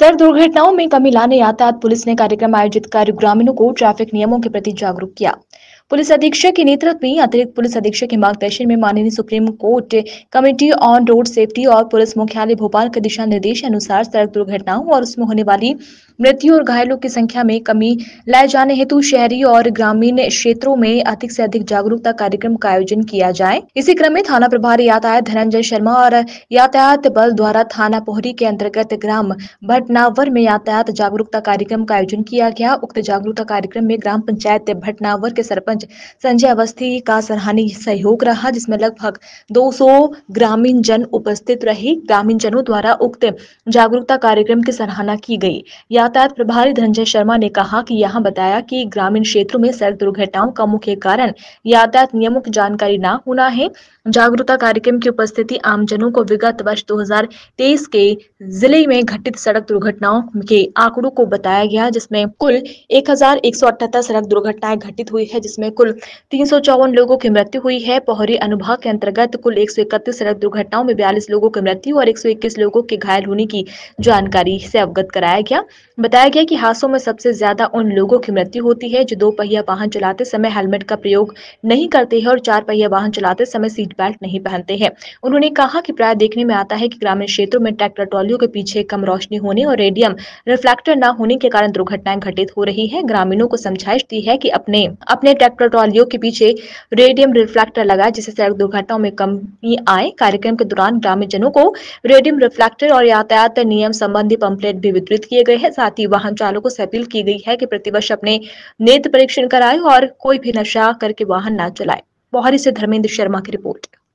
सड़क दुर्घटनाओं में कमी लाने यातायात पुलिस ने कार्यक्रम आयोजित कर ग्रामीणों को ट्रैफिक नियमों के प्रति जागरूक किया पुलिस अधीक्षक के नेतृत्व में अतिरिक्त पुलिस अधीक्षक के मार्गदर्शन में माननीय supreme court committee on road safety और पुलिस मुख्यालय भोपाल के दिशा निर्देश अनुसार सड़क दुर्घटनाओं और उसमें होने वाली मृत्यु और घायलों की संख्या में कमी लाए जाने हेतु शहरी और ग्रामीण क्षेत्रों में अधिक से अधिक जागरूकता कार्यक्रम का आयोजन किया जाए इसी क्रम में थाना प्रभारी यातायात धनंजय शर्मा और यातायात बल द्वारा थाना पोहरी के अंतर्गत ग्राम भटनावर में यातायात जागरूकता कार्यक्रम का आयोजन किया गया उक्त जागरूकता कार्यक्रम में ग्राम पंचायत भटनावर के सरपंच संजय अवस्थी का सराहनीय सहयोग रहा जिसमें लगभग 200 ग्रामीण जन उपस्थित रहे ग्रामीण जनों द्वारा उक्त जागरूकता कार्यक्रम की सराहना की गई यातायात प्रभारी धनंजय शर्मा ने कहा कि यहां बताया कि ग्रामीण क्षेत्रों में सड़क दुर्घटनाओं का मुख्य कारण यातायात नियमों की जानकारी न होना है जागरूकता कार्यक्रम की उपस्थिति आमजनों को विगत वर्ष दो के जिले में घटित सड़क दुर्घटनाओं के आंकड़ों को बताया गया जिसमें कुल एक सड़क दुर्घटनाएं घटित हुई है जिसमें में कुल तीन लोगों की मृत्यु हुई है पोहरी अनुभाग के अंतर्गत कुल एक सड़क दुर्घटनाओं में बयालीस लोगों की मृत्यु और एक लोगों के घायल होने की जानकारी से अवगत कराया गया बताया गया कि हादसों में सबसे ज्यादा उन लोगों की मृत्यु होती है जो दो पहिया वाहन चलाते समय हेलमेट का प्रयोग नहीं करते हैं और चार पहिया वाहन चलाते समय सीट बेल्ट नहीं पहनते हैं उन्होंने कहा कि प्राय देखने में आता है कि ग्रामीण क्षेत्रों में ट्रैक्टर ट्रॉलियों के पीछे कम रोशनी होने और रेडियम रिफ्लेक्टर न होने के कारण दुर्घटनाएं घटित हो रही है ग्रामीणों को समझाइश दी है की अपने अपने ट्रैक्टर ट्रैक्टर ट्रॉलियों के पीछे रेडियम रिफ्लेक्टर लगाया जिससे सड़क दुर्घटनाओं में कमी आए कार्यक्रम के दौरान ग्रामीणजनों को रेडियम रिफ्लेक्टर और यातायात नियम संबंधी पंपलेट भी वितरित किए गए हैं साथ ही वाहन चालकों से अपील की गई है कि प्रतिवर्ष अपने नेत्र परीक्षण कराए और कोई भी नशा करके वाहन न चलाए बोहरी से धर्मेंद्र शर्मा की रिपोर्ट